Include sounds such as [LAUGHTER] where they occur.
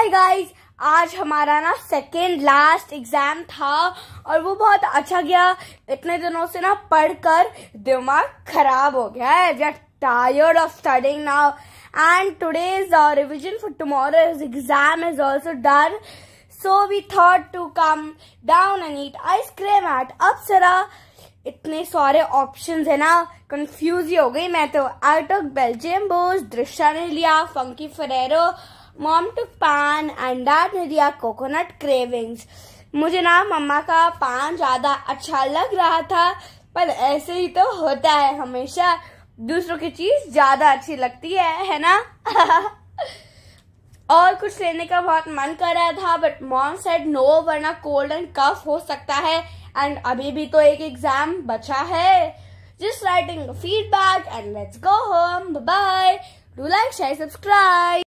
hi guys आज हमारा ना सेकेंड लास्ट एग्जाम था और वो बहुत अच्छा गया इतने दिनों से ना पढ़कर दिमाग खराब हो गया है we are tired of studying now and our revision for tomorrow is exam is also done so we thought to come down and eat ice cream at Apsara इतने सारे ऑप्शंस है ना कंफ्यूज ही हो गई मैं तो out of Belgium Bose Drishya ने लिया funky Ferrero mom to paan and dad दिया कोकोनट क्रेविंग्स मुझे ना मम्मा का पान ज़्यादा अच्छा लग रहा था पर ऐसे ही तो होता है हमेशा दूसरों की चीज़ ज़्यादा अच्छी लगती है है ना [LAUGHS] और कुछ लेने का बहुत मन कर रहा था बट मॉम सेड नो वरना कोल्ड एंड कफ हो सकता है एंड अभी भी तो एक एग्जाम बचा है just writing feedback and let's go home bye do like share subscribe